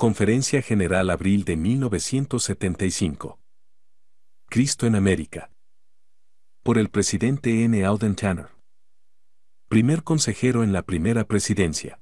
Conferencia General Abril de 1975. Cristo en América. Por el presidente N. Alden Tanner. Primer consejero en la primera presidencia.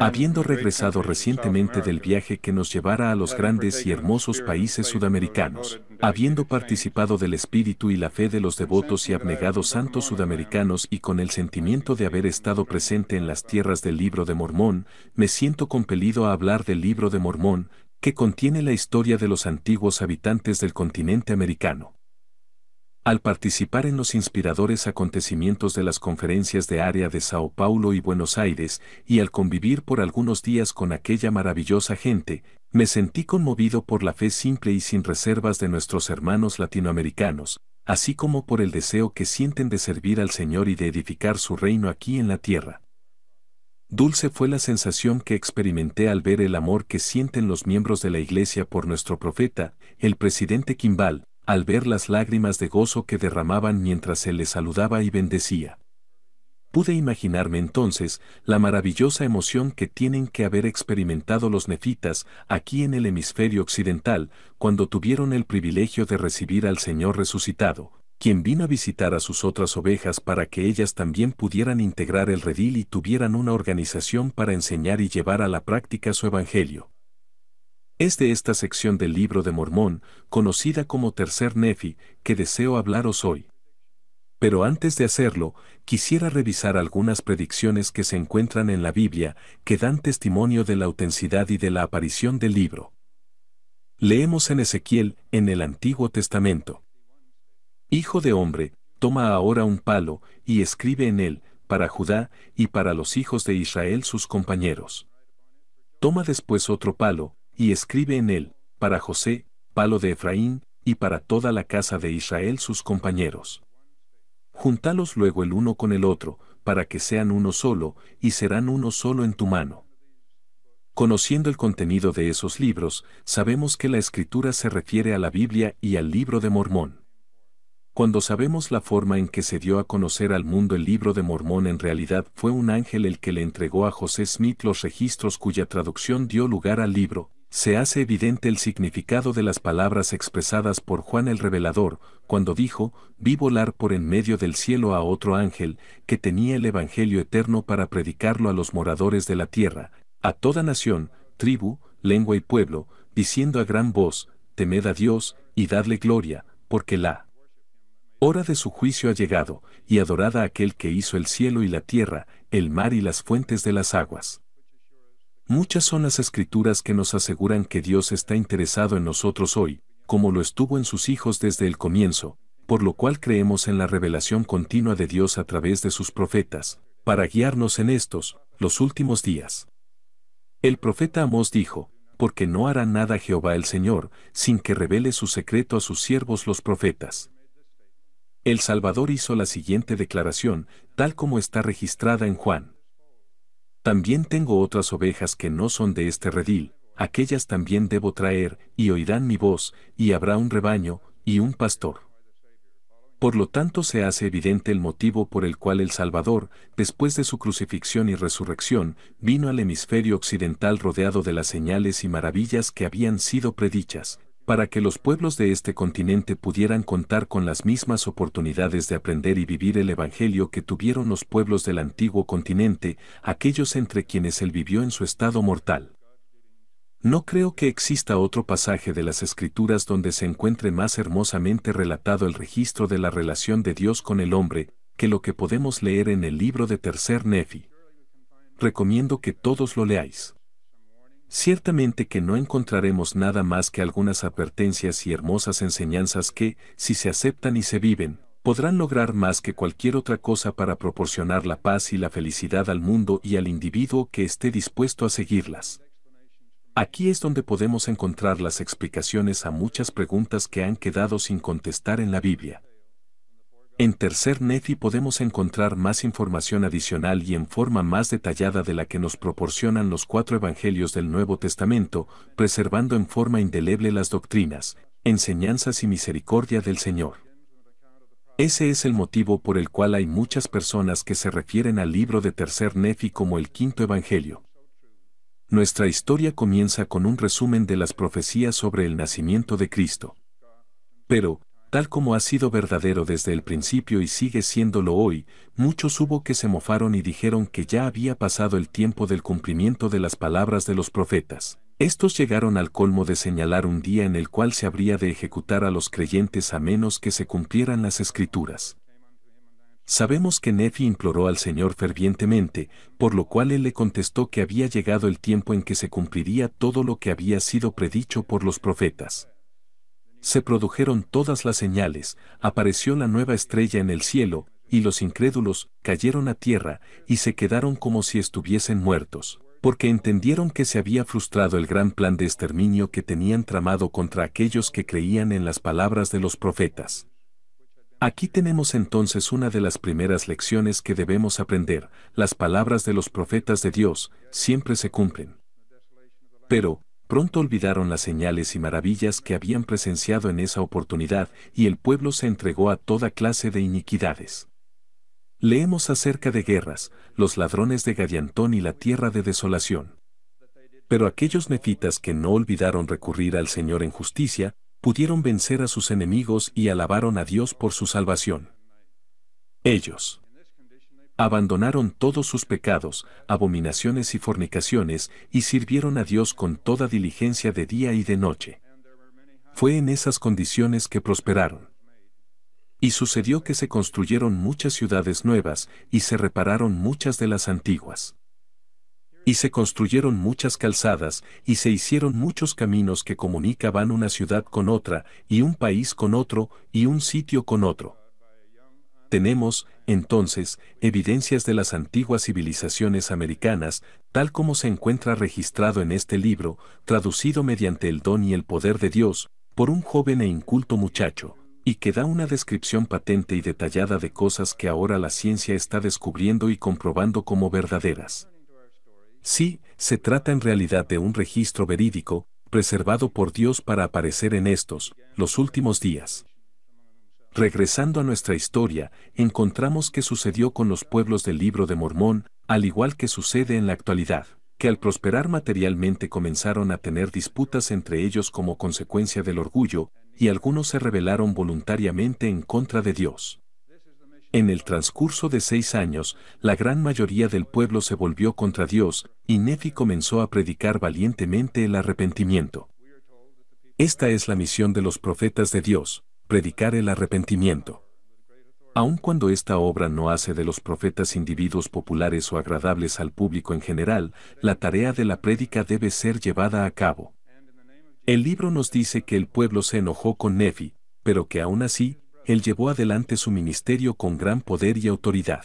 Habiendo regresado recientemente del viaje que nos llevara a los grandes y hermosos países sudamericanos, habiendo participado del espíritu y la fe de los devotos y abnegados santos sudamericanos y con el sentimiento de haber estado presente en las tierras del Libro de Mormón, me siento compelido a hablar del Libro de Mormón, que contiene la historia de los antiguos habitantes del continente americano. Al participar en los inspiradores acontecimientos de las conferencias de área de Sao Paulo y Buenos Aires, y al convivir por algunos días con aquella maravillosa gente, me sentí conmovido por la fe simple y sin reservas de nuestros hermanos latinoamericanos, así como por el deseo que sienten de servir al Señor y de edificar su reino aquí en la tierra. Dulce fue la sensación que experimenté al ver el amor que sienten los miembros de la Iglesia por nuestro profeta, el presidente Kimball, al ver las lágrimas de gozo que derramaban mientras él les saludaba y bendecía. Pude imaginarme entonces la maravillosa emoción que tienen que haber experimentado los nefitas aquí en el hemisferio occidental cuando tuvieron el privilegio de recibir al Señor resucitado, quien vino a visitar a sus otras ovejas para que ellas también pudieran integrar el redil y tuvieran una organización para enseñar y llevar a la práctica su evangelio. Es de esta sección del libro de Mormón, conocida como Tercer Nefi, que deseo hablaros hoy. Pero antes de hacerlo, quisiera revisar algunas predicciones que se encuentran en la Biblia que dan testimonio de la autenticidad y de la aparición del libro. Leemos en Ezequiel, en el Antiguo Testamento. Hijo de hombre, toma ahora un palo y escribe en él, para Judá y para los hijos de Israel sus compañeros. Toma después otro palo, y escribe en él, para José, palo de Efraín, y para toda la casa de Israel sus compañeros. Juntalos luego el uno con el otro, para que sean uno solo, y serán uno solo en tu mano. Conociendo el contenido de esos libros, sabemos que la escritura se refiere a la Biblia y al libro de Mormón. Cuando sabemos la forma en que se dio a conocer al mundo el libro de Mormón en realidad fue un ángel el que le entregó a José Smith los registros cuya traducción dio lugar al libro, se hace evidente el significado de las palabras expresadas por Juan el Revelador, cuando dijo, vi volar por en medio del cielo a otro ángel, que tenía el Evangelio eterno para predicarlo a los moradores de la tierra, a toda nación, tribu, lengua y pueblo, diciendo a gran voz, temed a Dios, y dadle gloria, porque la hora de su juicio ha llegado, y adorada aquel que hizo el cielo y la tierra, el mar y las fuentes de las aguas. Muchas son las escrituras que nos aseguran que Dios está interesado en nosotros hoy, como lo estuvo en sus hijos desde el comienzo, por lo cual creemos en la revelación continua de Dios a través de sus profetas, para guiarnos en estos, los últimos días. El profeta Amós dijo, porque no hará nada Jehová el Señor, sin que revele su secreto a sus siervos los profetas. El Salvador hizo la siguiente declaración, tal como está registrada en Juan. También tengo otras ovejas que no son de este redil, aquellas también debo traer, y oirán mi voz, y habrá un rebaño, y un pastor. Por lo tanto se hace evidente el motivo por el cual el Salvador, después de su crucifixión y resurrección, vino al hemisferio occidental rodeado de las señales y maravillas que habían sido predichas, para que los pueblos de este continente pudieran contar con las mismas oportunidades de aprender y vivir el Evangelio que tuvieron los pueblos del antiguo continente, aquellos entre quienes él vivió en su estado mortal. No creo que exista otro pasaje de las Escrituras donde se encuentre más hermosamente relatado el registro de la relación de Dios con el hombre, que lo que podemos leer en el libro de Tercer Nefi. Recomiendo que todos lo leáis. Ciertamente que no encontraremos nada más que algunas advertencias y hermosas enseñanzas que, si se aceptan y se viven, podrán lograr más que cualquier otra cosa para proporcionar la paz y la felicidad al mundo y al individuo que esté dispuesto a seguirlas. Aquí es donde podemos encontrar las explicaciones a muchas preguntas que han quedado sin contestar en la Biblia. En Tercer Nefi podemos encontrar más información adicional y en forma más detallada de la que nos proporcionan los cuatro evangelios del Nuevo Testamento, preservando en forma indeleble las doctrinas, enseñanzas y misericordia del Señor. Ese es el motivo por el cual hay muchas personas que se refieren al libro de Tercer Nefi como el quinto evangelio. Nuestra historia comienza con un resumen de las profecías sobre el nacimiento de Cristo. Pero, tal como ha sido verdadero desde el principio y sigue siéndolo hoy, muchos hubo que se mofaron y dijeron que ya había pasado el tiempo del cumplimiento de las palabras de los profetas. Estos llegaron al colmo de señalar un día en el cual se habría de ejecutar a los creyentes a menos que se cumplieran las escrituras. Sabemos que Nefi imploró al Señor fervientemente, por lo cual él le contestó que había llegado el tiempo en que se cumpliría todo lo que había sido predicho por los profetas se produjeron todas las señales, apareció la nueva estrella en el cielo, y los incrédulos cayeron a tierra y se quedaron como si estuviesen muertos, porque entendieron que se había frustrado el gran plan de exterminio que tenían tramado contra aquellos que creían en las palabras de los profetas. Aquí tenemos entonces una de las primeras lecciones que debemos aprender, las palabras de los profetas de Dios siempre se cumplen. Pero, Pronto olvidaron las señales y maravillas que habían presenciado en esa oportunidad y el pueblo se entregó a toda clase de iniquidades. Leemos acerca de guerras, los ladrones de Gadiantón y la tierra de desolación. Pero aquellos nefitas que no olvidaron recurrir al Señor en justicia, pudieron vencer a sus enemigos y alabaron a Dios por su salvación. Ellos abandonaron todos sus pecados, abominaciones y fornicaciones, y sirvieron a Dios con toda diligencia de día y de noche. Fue en esas condiciones que prosperaron. Y sucedió que se construyeron muchas ciudades nuevas, y se repararon muchas de las antiguas. Y se construyeron muchas calzadas, y se hicieron muchos caminos que comunicaban una ciudad con otra, y un país con otro, y un sitio con otro tenemos, entonces, evidencias de las antiguas civilizaciones americanas, tal como se encuentra registrado en este libro, traducido mediante el don y el poder de Dios, por un joven e inculto muchacho, y que da una descripción patente y detallada de cosas que ahora la ciencia está descubriendo y comprobando como verdaderas. Sí, se trata en realidad de un registro verídico, preservado por Dios para aparecer en estos, los últimos días. Regresando a nuestra historia, encontramos que sucedió con los pueblos del libro de Mormón, al igual que sucede en la actualidad, que al prosperar materialmente comenzaron a tener disputas entre ellos como consecuencia del orgullo, y algunos se rebelaron voluntariamente en contra de Dios. En el transcurso de seis años, la gran mayoría del pueblo se volvió contra Dios, y Nefi comenzó a predicar valientemente el arrepentimiento. Esta es la misión de los profetas de Dios, predicar el arrepentimiento. Aun cuando esta obra no hace de los profetas individuos populares o agradables al público en general, la tarea de la prédica debe ser llevada a cabo. El libro nos dice que el pueblo se enojó con Nefi, pero que aún así, él llevó adelante su ministerio con gran poder y autoridad.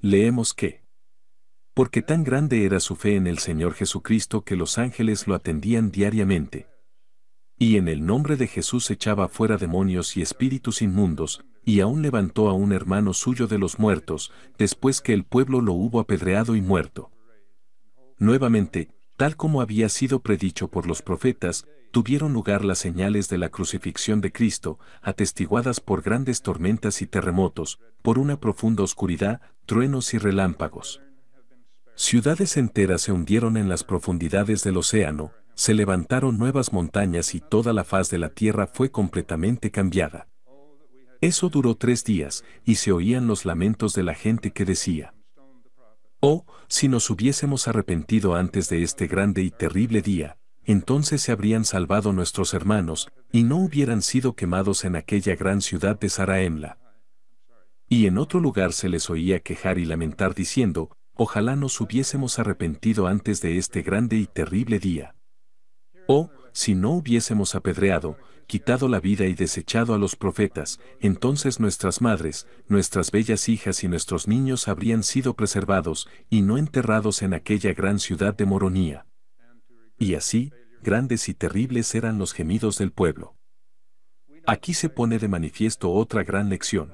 Leemos que, porque tan grande era su fe en el Señor Jesucristo que los ángeles lo atendían diariamente y en el nombre de Jesús echaba fuera demonios y espíritus inmundos, y aún levantó a un hermano suyo de los muertos, después que el pueblo lo hubo apedreado y muerto. Nuevamente, tal como había sido predicho por los profetas, tuvieron lugar las señales de la crucifixión de Cristo, atestiguadas por grandes tormentas y terremotos, por una profunda oscuridad, truenos y relámpagos. Ciudades enteras se hundieron en las profundidades del océano, se levantaron nuevas montañas y toda la faz de la tierra fue completamente cambiada. Eso duró tres días, y se oían los lamentos de la gente que decía, Oh, si nos hubiésemos arrepentido antes de este grande y terrible día, entonces se habrían salvado nuestros hermanos, y no hubieran sido quemados en aquella gran ciudad de Saraemla. Y en otro lugar se les oía quejar y lamentar diciendo, Ojalá nos hubiésemos arrepentido antes de este grande y terrible día. O, si no hubiésemos apedreado, quitado la vida y desechado a los profetas, entonces nuestras madres, nuestras bellas hijas y nuestros niños habrían sido preservados y no enterrados en aquella gran ciudad de Moronía. Y así, grandes y terribles eran los gemidos del pueblo. Aquí se pone de manifiesto otra gran lección.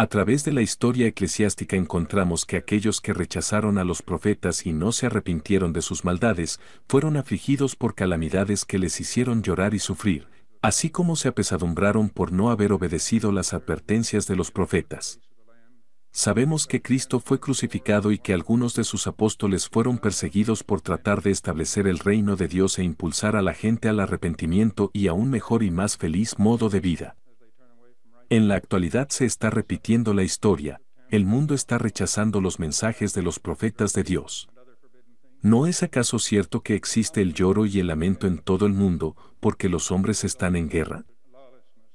A través de la historia eclesiástica encontramos que aquellos que rechazaron a los profetas y no se arrepintieron de sus maldades, fueron afligidos por calamidades que les hicieron llorar y sufrir, así como se apesadumbraron por no haber obedecido las advertencias de los profetas. Sabemos que Cristo fue crucificado y que algunos de sus apóstoles fueron perseguidos por tratar de establecer el reino de Dios e impulsar a la gente al arrepentimiento y a un mejor y más feliz modo de vida. En la actualidad se está repitiendo la historia, el mundo está rechazando los mensajes de los profetas de Dios. ¿No es acaso cierto que existe el lloro y el lamento en todo el mundo porque los hombres están en guerra?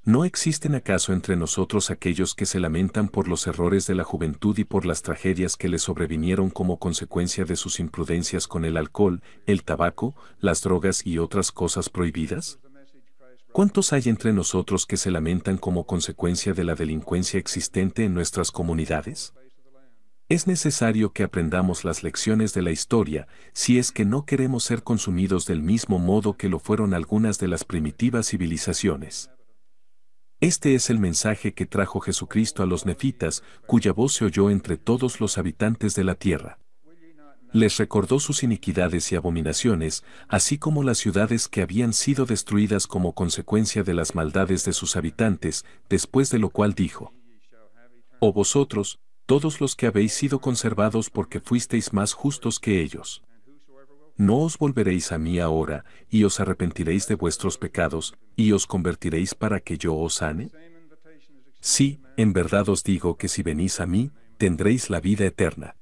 ¿No existen acaso entre nosotros aquellos que se lamentan por los errores de la juventud y por las tragedias que le sobrevinieron como consecuencia de sus imprudencias con el alcohol, el tabaco, las drogas y otras cosas prohibidas? ¿Cuántos hay entre nosotros que se lamentan como consecuencia de la delincuencia existente en nuestras comunidades? Es necesario que aprendamos las lecciones de la historia si es que no queremos ser consumidos del mismo modo que lo fueron algunas de las primitivas civilizaciones. Este es el mensaje que trajo Jesucristo a los nefitas, cuya voz se oyó entre todos los habitantes de la tierra les recordó sus iniquidades y abominaciones, así como las ciudades que habían sido destruidas como consecuencia de las maldades de sus habitantes, después de lo cual dijo, O «Oh vosotros, todos los que habéis sido conservados porque fuisteis más justos que ellos. No os volveréis a mí ahora, y os arrepentiréis de vuestros pecados, y os convertiréis para que yo os sane. Sí, en verdad os digo que si venís a mí, tendréis la vida eterna.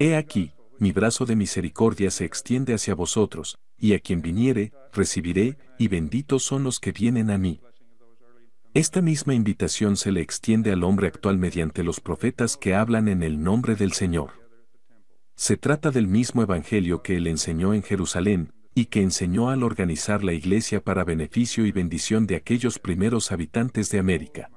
He aquí, mi brazo de misericordia se extiende hacia vosotros, y a quien viniere, recibiré, y benditos son los que vienen a mí. Esta misma invitación se le extiende al hombre actual mediante los profetas que hablan en el nombre del Señor. Se trata del mismo Evangelio que él enseñó en Jerusalén, y que enseñó al organizar la iglesia para beneficio y bendición de aquellos primeros habitantes de América.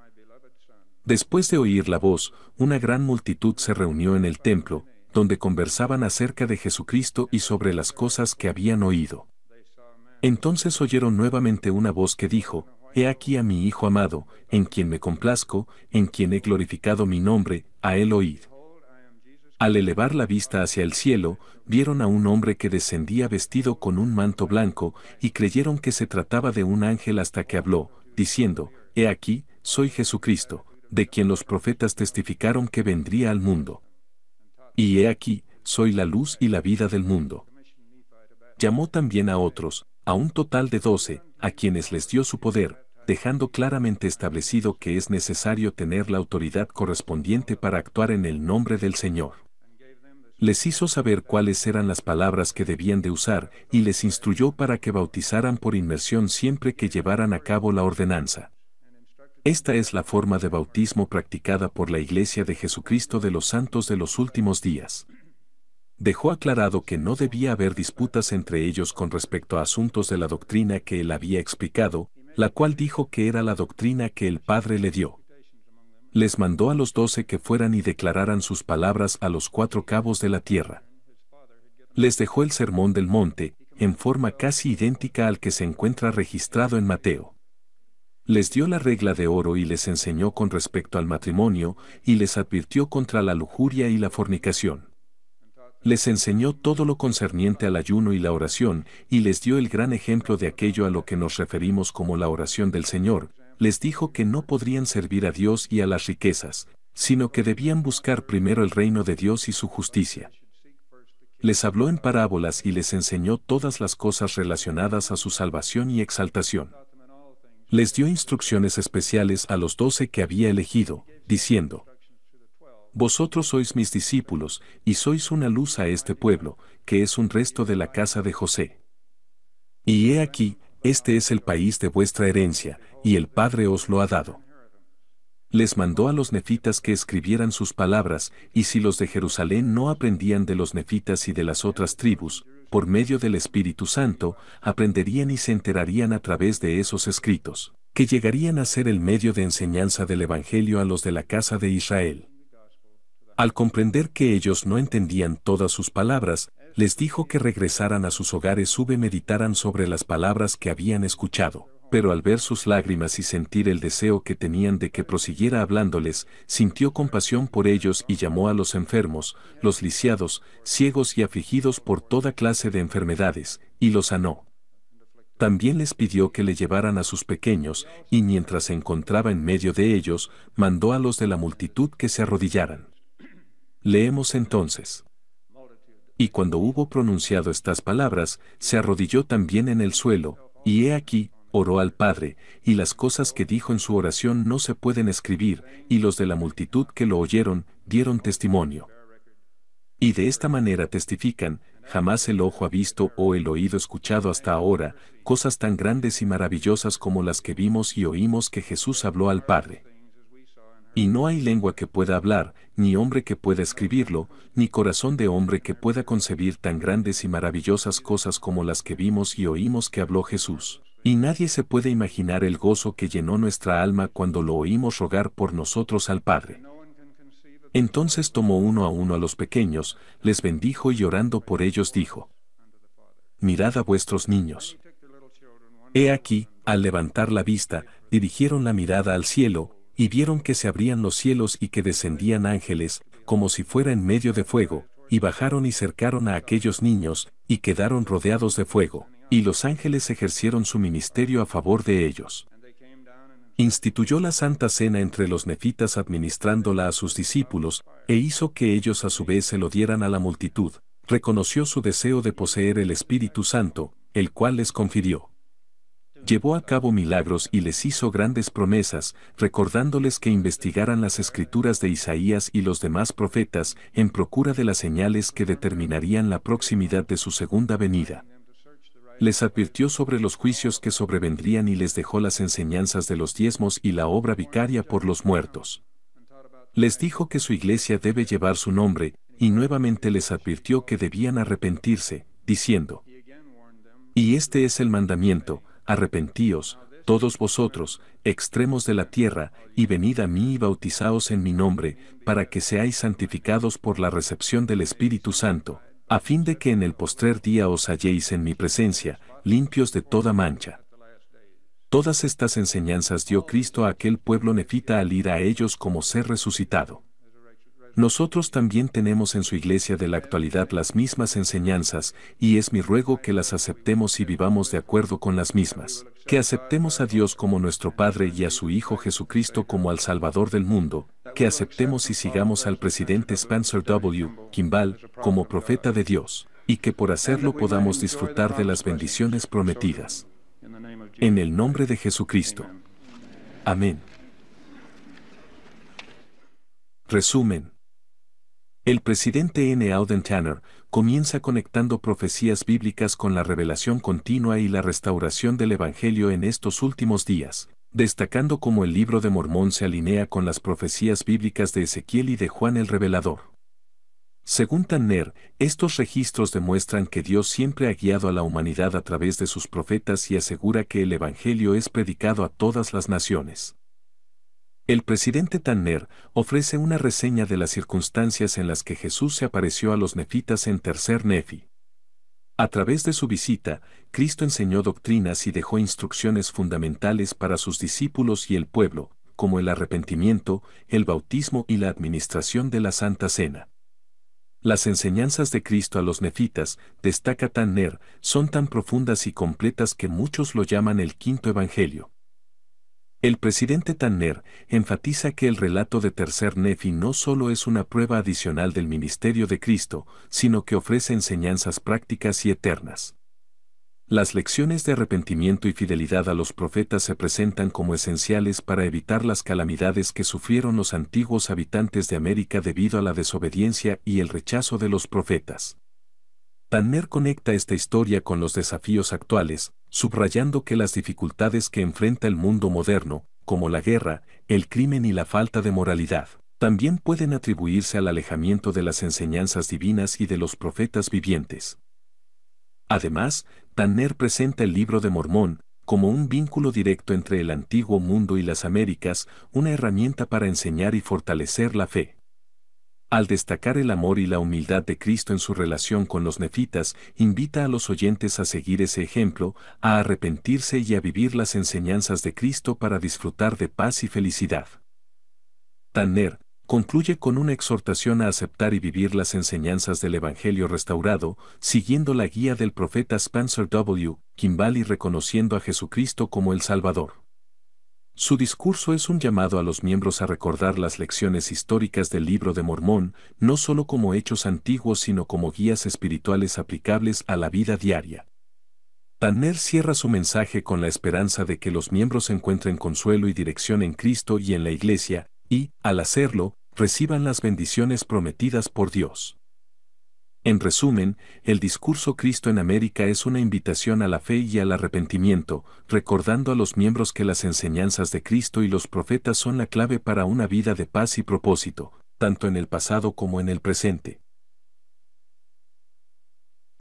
Después de oír la voz, una gran multitud se reunió en el templo, donde conversaban acerca de Jesucristo y sobre las cosas que habían oído. Entonces oyeron nuevamente una voz que dijo, He aquí a mi Hijo amado, en quien me complazco, en quien he glorificado mi nombre, a él oír». Al elevar la vista hacia el cielo, vieron a un hombre que descendía vestido con un manto blanco, y creyeron que se trataba de un ángel hasta que habló, diciendo, He aquí, soy Jesucristo, de quien los profetas testificaron que vendría al mundo. Y he aquí, soy la luz y la vida del mundo. Llamó también a otros, a un total de doce, a quienes les dio su poder, dejando claramente establecido que es necesario tener la autoridad correspondiente para actuar en el nombre del Señor. Les hizo saber cuáles eran las palabras que debían de usar y les instruyó para que bautizaran por inmersión siempre que llevaran a cabo la ordenanza. Esta es la forma de bautismo practicada por la Iglesia de Jesucristo de los Santos de los últimos días. Dejó aclarado que no debía haber disputas entre ellos con respecto a asuntos de la doctrina que él había explicado, la cual dijo que era la doctrina que el Padre le dio. Les mandó a los doce que fueran y declararan sus palabras a los cuatro cabos de la tierra. Les dejó el Sermón del Monte, en forma casi idéntica al que se encuentra registrado en Mateo les dio la regla de oro y les enseñó con respecto al matrimonio, y les advirtió contra la lujuria y la fornicación. Les enseñó todo lo concerniente al ayuno y la oración, y les dio el gran ejemplo de aquello a lo que nos referimos como la oración del Señor, les dijo que no podrían servir a Dios y a las riquezas, sino que debían buscar primero el reino de Dios y su justicia. Les habló en parábolas y les enseñó todas las cosas relacionadas a su salvación y exaltación les dio instrucciones especiales a los doce que había elegido, diciendo, Vosotros sois mis discípulos, y sois una luz a este pueblo, que es un resto de la casa de José. Y he aquí, este es el país de vuestra herencia, y el Padre os lo ha dado. Les mandó a los nefitas que escribieran sus palabras, y si los de Jerusalén no aprendían de los nefitas y de las otras tribus, por medio del Espíritu Santo, aprenderían y se enterarían a través de esos escritos, que llegarían a ser el medio de enseñanza del Evangelio a los de la casa de Israel. Al comprender que ellos no entendían todas sus palabras, les dijo que regresaran a sus hogares sube meditaran sobre las palabras que habían escuchado pero al ver sus lágrimas y sentir el deseo que tenían de que prosiguiera hablándoles, sintió compasión por ellos y llamó a los enfermos, los lisiados, ciegos y afligidos por toda clase de enfermedades, y los sanó. También les pidió que le llevaran a sus pequeños, y mientras se encontraba en medio de ellos, mandó a los de la multitud que se arrodillaran. Leemos entonces. Y cuando hubo pronunciado estas palabras, se arrodilló también en el suelo, y he aquí, oró al Padre, y las cosas que dijo en su oración no se pueden escribir, y los de la multitud que lo oyeron, dieron testimonio. Y de esta manera testifican, jamás el ojo ha visto o el oído escuchado hasta ahora, cosas tan grandes y maravillosas como las que vimos y oímos que Jesús habló al Padre. Y no hay lengua que pueda hablar, ni hombre que pueda escribirlo, ni corazón de hombre que pueda concebir tan grandes y maravillosas cosas como las que vimos y oímos que habló Jesús. Y nadie se puede imaginar el gozo que llenó nuestra alma cuando lo oímos rogar por nosotros al Padre. Entonces tomó uno a uno a los pequeños, les bendijo y llorando por ellos dijo, Mirad a vuestros niños. He aquí, al levantar la vista, dirigieron la mirada al cielo, y vieron que se abrían los cielos y que descendían ángeles, como si fuera en medio de fuego, y bajaron y cercaron a aquellos niños, y quedaron rodeados de fuego y los ángeles ejercieron su ministerio a favor de ellos. Instituyó la Santa Cena entre los nefitas administrándola a sus discípulos, e hizo que ellos a su vez se lo dieran a la multitud, reconoció su deseo de poseer el Espíritu Santo, el cual les confirió. Llevó a cabo milagros y les hizo grandes promesas, recordándoles que investigaran las escrituras de Isaías y los demás profetas en procura de las señales que determinarían la proximidad de su segunda venida les advirtió sobre los juicios que sobrevendrían y les dejó las enseñanzas de los diezmos y la obra vicaria por los muertos. Les dijo que su iglesia debe llevar su nombre, y nuevamente les advirtió que debían arrepentirse, diciendo, Y este es el mandamiento, arrepentíos, todos vosotros, extremos de la tierra, y venid a mí y bautizaos en mi nombre, para que seáis santificados por la recepción del Espíritu Santo, a fin de que en el postrer día os halléis en mi presencia, limpios de toda mancha. Todas estas enseñanzas dio Cristo a aquel pueblo nefita al ir a ellos como ser resucitado. Nosotros también tenemos en su iglesia de la actualidad las mismas enseñanzas, y es mi ruego que las aceptemos y vivamos de acuerdo con las mismas. Que aceptemos a Dios como nuestro Padre y a su Hijo Jesucristo como al Salvador del mundo, que aceptemos y sigamos al presidente Spencer W. Kimball como profeta de Dios, y que por hacerlo podamos disfrutar de las bendiciones prometidas. En el nombre de Jesucristo. Amén. Resumen. El presidente N. Auden Tanner comienza conectando profecías bíblicas con la revelación continua y la restauración del Evangelio en estos últimos días, destacando cómo el libro de Mormón se alinea con las profecías bíblicas de Ezequiel y de Juan el Revelador. Según Tanner, estos registros demuestran que Dios siempre ha guiado a la humanidad a través de sus profetas y asegura que el Evangelio es predicado a todas las naciones. El presidente Tanner ofrece una reseña de las circunstancias en las que Jesús se apareció a los nefitas en tercer nefi. A través de su visita, Cristo enseñó doctrinas y dejó instrucciones fundamentales para sus discípulos y el pueblo, como el arrepentimiento, el bautismo y la administración de la Santa Cena. Las enseñanzas de Cristo a los nefitas, destaca Tanner, son tan profundas y completas que muchos lo llaman el quinto evangelio. El presidente Tanner enfatiza que el relato de Tercer Nefi no solo es una prueba adicional del ministerio de Cristo, sino que ofrece enseñanzas prácticas y eternas. Las lecciones de arrepentimiento y fidelidad a los profetas se presentan como esenciales para evitar las calamidades que sufrieron los antiguos habitantes de América debido a la desobediencia y el rechazo de los profetas. Tanner conecta esta historia con los desafíos actuales, subrayando que las dificultades que enfrenta el mundo moderno, como la guerra, el crimen y la falta de moralidad, también pueden atribuirse al alejamiento de las enseñanzas divinas y de los profetas vivientes. Además, Tanner presenta el libro de Mormón como un vínculo directo entre el antiguo mundo y las Américas, una herramienta para enseñar y fortalecer la fe. Al destacar el amor y la humildad de Cristo en su relación con los nefitas, invita a los oyentes a seguir ese ejemplo, a arrepentirse y a vivir las enseñanzas de Cristo para disfrutar de paz y felicidad. Tanner concluye con una exhortación a aceptar y vivir las enseñanzas del Evangelio restaurado, siguiendo la guía del profeta Spencer W. Kimball y reconociendo a Jesucristo como el Salvador. Su discurso es un llamado a los miembros a recordar las lecciones históricas del libro de Mormón, no solo como hechos antiguos, sino como guías espirituales aplicables a la vida diaria. Tanner cierra su mensaje con la esperanza de que los miembros encuentren consuelo y dirección en Cristo y en la Iglesia, y, al hacerlo, reciban las bendiciones prometidas por Dios. En resumen, el discurso Cristo en América es una invitación a la fe y al arrepentimiento, recordando a los miembros que las enseñanzas de Cristo y los profetas son la clave para una vida de paz y propósito, tanto en el pasado como en el presente.